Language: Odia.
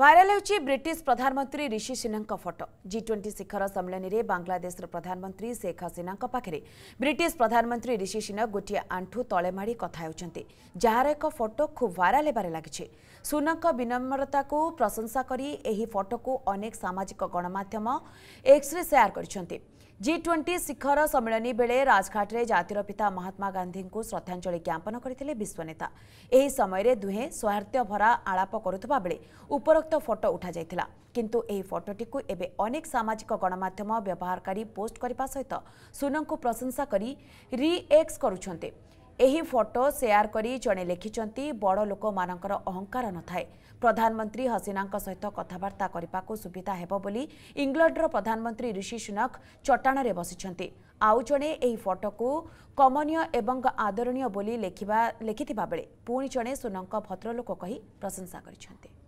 ଭାଇରାଲ୍ ହେଉଛି ବ୍ରିଟିଶ ପ୍ରଧାନମନ୍ତ୍ରୀ ରିଷି ସିହ୍ନାଙ୍କ ଫଟୋ ଜି ଟ୍ୱେଣ୍ଟି ଶିଖର ସମ୍ମିଳନୀରେ ବାଂଲାଦେଶର ପ୍ରଧାନମନ୍ତ୍ରୀ ଶେଖ ହସିନାଙ୍କ ପାଖରେ ବ୍ରିଟିଶ ପ୍ରଧାନମନ୍ତ୍ରୀ ରିଷି ସିହ୍ନା ଗୋଟିଏ ଆଣ୍ଠୁ ତଳେ ମାଡ଼ି କଥା ହେଉଛନ୍ତି ଯାହାର ଏକ ଫଟୋ ଖୁବ୍ ଭାଇରାଲ୍ ହେବାରେ ଲାଗିଛି ସୁନାଙ୍କ ବିନମ୍ରତାକୁ ପ୍ରଶଂସା କରି ଏହି ଫଟୋକୁ ଅନେକ ସାମାଜିକ ଗଣମାଧ୍ୟମ ଏକ୍ସରେ ସେୟାର କରିଛନ୍ତି जि ट्वेन्टी शिखर राजघाट राजाटे जातिर पिता महात्मा गान्धीको श्रद्धाञ्जली ज्ञापन विश्व गरिश्वेता यो समयले दुहे सौहर्ध भरा आलाप बेले उपरोक्त फोटो उठा फटो उठाइला कही फटोट् अनेक सामाजिक गणमाधम व्यवहारकारी पोस्ट सहित सुनको प्रशंसा रिएक्स गर् ଏହି ଫଟୋ ସେୟାର କରି ଜଣେ ଲେଖିଛନ୍ତି ବଡ଼ ଲୋକମାନଙ୍କର ଅହଙ୍କାର ନଥାଏ ପ୍ରଧାନମନ୍ତ୍ରୀ ହସିନାଙ୍କ ସହିତ କଥାବାର୍ତ୍ତା କରିବାକୁ ସୁବିଧା ହେବ ବୋଲି ଇଂଲଣ୍ଡର ପ୍ରଧାନମନ୍ତ୍ରୀ ଋଷି ସୁନକ ଚଟାଣରେ ବସିଛନ୍ତି ଆଉ ଜଣେ ଏହି ଫଟୋକୁ କମନୀୟ ଏବଂ ଆଦରଣୀୟ ବୋଲି ଲେଖିଥିବା ବେଳେ ପୁଣି ଜଣେ ସୁନଙ୍କ ଭଦ୍ରଲୋକ କହି ପ୍ରଶଂସା କରିଛନ୍ତି